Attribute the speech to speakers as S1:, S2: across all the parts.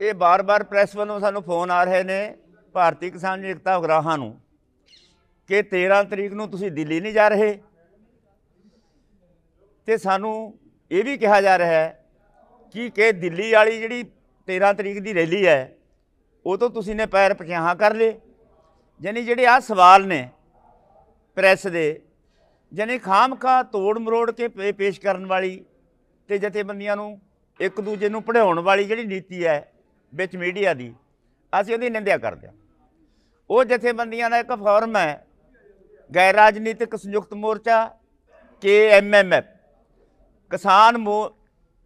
S1: ਇਹ ਬਾਰ-ਬਾਰ ਪ੍ਰੈਸ ਵੱਲੋਂ ਸਾਨੂੰ ਫੋਨ ਆ ਰਹੇ ਨੇ ਭਾਰਤੀ ਕਿਸਾਨ ਏਕਤਾ ਵਗਰਾਹਾਂ ਨੂੰ ਕਿ 13 ਤਰੀਕ ਨੂੰ ਤੁਸੀਂ ਦਿੱਲੀ ਨਹੀਂ ਜਾ ਰਹੇ ਤੇ ਸਾਨੂੰ ਇਹ ਵੀ ਕਿਹਾ ਜਾ ਰਿਹਾ ਹੈ ਕਿ ਕਿ ਦਿੱਲੀ ਵਾਲੀ ਜਿਹੜੀ 13 ਤਰੀਕ ਦੀ ਰੈਲੀ ਹੈ ਉਹ ਤੋਂ ਤੁਸੀਂ ਨੇ ਪੈਰ ਪਛਾਹਾਂ ਕਰ ਲਏ ਯਾਨੀ ਜਿਹੜੇ ਆ ਸਵਾਲ ਨੇ ਪ੍ਰੈਸ ਦੇ ਯਾਨੀ ਖਾਮਖਾ ਤੋੜ ਮਰੋੜ ਕੇ ਪੇਸ਼ ਕਰਨ ਵਾਲੀ ਤੇ ਜਥੇਬੰਦੀਆਂ ਨੂੰ ਇੱਕ ਦੂਜੇ ਨੂੰ ਪੜਾਉਣ ਵਾਲੀ ਜਿਹੜੀ ਨੀਤੀ ਹੈ ਵਿੱਚ ਮੀਡੀਆ ਦੀ ਅਸੀਂ ਉਹਦੀ ਨਿੰਦਿਆ ਕਰਦੇ ਹਾਂ ਉਹ ਜਥੇਬੰਦੀਆਂ ਦਾ ਇੱਕ ਫੋਰਮ ਹੈ ਗੈਰ ਰਾਜਨੀਤਿਕ ਸੰਯੁਕਤ ਮੋਰਚਾ ਕੇਐਮਐਮਐਫ ਕਿਸਾਨ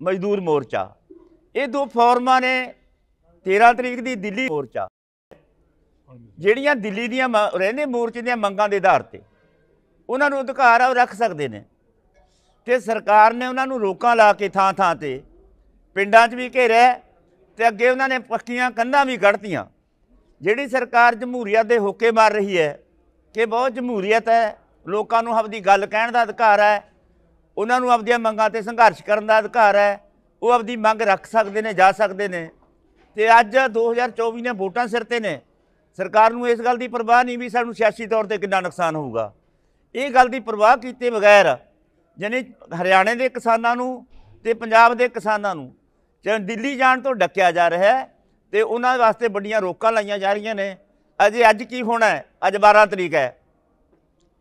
S1: ਮਜ਼ਦੂਰ ਮੋਰਚਾ ਇਹ ਦੋ ਫੋਰਮਾਂ ਨੇ 13 ਤਰੀਕ ਦੀ ਦਿੱਲੀ ਮੋਰਚਾ ਜਿਹੜੀਆਂ ਦਿੱਲੀ ਦੀਆਂ ਰਹਿੰਦੇ ਮੋਰਚੇ ਦੀਆਂ ਮੰਗਾਂ ਦੇ ਆਧਾਰ ਤੇ ਉਹਨਾਂ ਨੂੰ ਅਧਿਕਾਰ ਆ ਰੱਖ ਸਕਦੇ ਨੇ ਤੇ ਸਰਕਾਰ ਨੇ ਉਹਨਾਂ ਨੂੰ ਰੋਕਾਂ ਲਾ ਕੇ ਥਾਂ-ਥਾਂ ਤੇ ਪਿੰਡਾਂ 'ਚ ਵੀ ਘੇਰਿਆ ਤੇ ਅੱਗੇ ਉਹਨਾਂ ਨੇ ਪੱਕੀਆਂ ਕੰਧਾਂ ਵੀ ਗੜਤੀਆਂ ਜਿਹੜੀ ਸਰਕਾਰ ਜਮਹੂਰੀਅਤ ਦੇ ਹੋਕੇ ਮਾਰ ਰਹੀ ਹੈ ਕਿ ਬਹੁਤ ਜਮਹੂਰੀਅਤ ਹੈ ਲੋਕਾਂ ਨੂੰ ਆਪਦੀ ਗੱਲ ਕਹਿਣ ਦਾ ਅਧਿਕਾਰ ਹੈ ਉਹਨਾਂ ਨੂੰ ਆਪਦੀਆਂ ਮੰਗਾਂ ਤੇ ਸੰਘਰਸ਼ ਕਰਨ ਦਾ ਅਧਿਕਾਰ ਹੈ ਉਹ ਆਪਦੀ ਮੰਗ ਰੱਖ ਸਕਦੇ ਨੇ ਜਾ ਸਕਦੇ ਨੇ ਤੇ ਅੱਜ 2024 ਨੇ ਵੋਟਾਂ ਸਿਰ ਤੇ ਨੇ ਸਰਕਾਰ ਨੂੰ ਇਸ ਗੱਲ ਦੀ ਪਰਵਾਹ ਨਹੀਂ ਵੀ ਸਾਨੂੰ ਸਿਆਸੀ ਤੌਰ ਤੇ ਕਿੰਨਾ ਨੁਕਸਾਨ ਹੋਊਗਾ ਇਹ ਗੱਲ ਦੀ ਪਰਵਾਹ ਕੀਤੇ ਬਗੈਰ ਯਾਨੀ ਹਰਿਆਣੇ ਦੇ ਕਿਸਾਨਾਂ ਨੂੰ ਤੇ ਪੰਜਾਬ ਦੇ ਕਿਸਾਨਾਂ ਨੂੰ ਜਦ ਦਿੱਲੀ ਜਾਣ ਤੋਂ ਡੱਕਿਆ ਜਾ ਰਿਹਾ ਹੈ ਤੇ ਉਹਨਾਂ ਵਾਸਤੇ ਵੱਡੀਆਂ ਰੋਕਾਂ ਲਾਈਆਂ ਜਾ ਰਹੀਆਂ ਨੇ ਅਜੇ ਅੱਜ ਕੀ ਹੋਣਾ ਹੈ ਅੱਜ 12 ਤਰੀਕ ਹੈ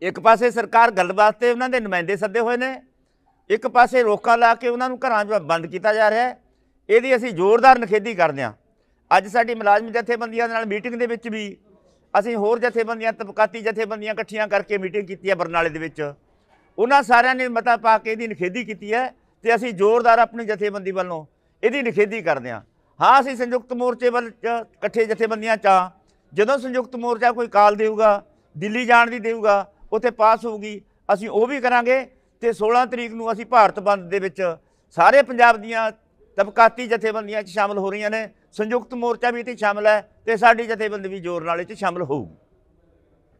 S1: ਇੱਕ ਪਾਸੇ ਸਰਕਾਰ ਗੱਲ ਵਾਸਤੇ ਉਹਨਾਂ ਦੇ ਨੁਮਾਇੰਦੇ ਸੱਦੇ ਹੋਏ ਨੇ ਇੱਕ ਪਾਸੇ ਰੋਕਾਂ ਲਾ ਕੇ ਉਹਨਾਂ ਨੂੰ ਘਰਾਂ 'ਚ ਬੰਦ ਕੀਤਾ ਜਾ ਰਿਹਾ ਹੈ ਇਹਦੀ ਅਸੀਂ ਜ਼ੋਰਦਾਰ ਨਖੇਦੀ ਕਰਦੇ ਹਾਂ ਅੱਜ ਸਾਡੀ ਮੁਲਾਜ਼ਮ ਜਥੇਬੰਦੀਆਂ ਨਾਲ ਮੀਟਿੰਗ ਦੇ ਵਿੱਚ ਵੀ ਅਸੀਂ ਹੋਰ ਜਥੇਬੰਦੀਆਂ ਤਪਕਾਤੀ ਜਥੇਬੰਦੀਆਂ ਇਕੱਠੀਆਂ ਕਰਕੇ ਮੀਟਿੰਗ ਕੀਤੀ ਹੈ ਬਰਨਾਲੇ ਦੇ ਵਿੱਚ ਉਹਨਾਂ ਸਾਰਿਆਂ ਨੇ ਮਤਾ ਪਾ ਕੇ ਇਹਦੀ ਨਖੇਦੀ ਕੀਤੀ ਹੈ ਤੇ ਅਸੀਂ ਜ਼ੋਰਦਾਰ ਆਪਣੀ ਜਥੇਬੰਦੀ ਵੱਲੋਂ ਇਹਦੀ ਨਿਖੇਧੀ ਕਰਦੇ ਆ ਹਾਂ ਅਸੀਂ ਸੰਯੁਕਤ ਮੋਰਚੇ ਵੱਲ ਇਕੱਠੇ ਜਥੇਬੰਦੀਆਂ ਚਾ ਜਦੋਂ ਸੰਯੁਕਤ ਮੋਰਚਾ ਕੋਈ ਕਾਲ ਦੇਊਗਾ ਦਿੱਲੀ ਜਾਣ ਦੀ ਦੇਊਗਾ ਉੱਥੇ ਪਾਸ ਹੋਊਗੀ ਅਸੀਂ ਉਹ ਵੀ ਕਰਾਂਗੇ ਤੇ 16 ਤਰੀਕ ਨੂੰ ਅਸੀਂ ਭਾਰਤ ਬੰਦ ਦੇ ਵਿੱਚ ਸਾਰੇ ਪੰਜਾਬ ਦੀਆਂ ਤਬਕਾਤੀ ਜਥੇਬੰਦੀਆਂ 'ਚ ਸ਼ਾਮਲ ਹੋ ਰਹੀਆਂ ਨੇ ਸੰਯੁਕਤ ਮੋਰਚਾ ਵੀ ਇੱਥੇ ਸ਼ਾਮਲ ਹੈ ਤੇ ਸਾਡੀ ਜਥੇਬੰਦੀ ਵੀ ਜ਼ੋਰ ਨਾਲ ਇਹ 'ਚ ਸ਼ਾਮਲ ਹੋਊਗੀ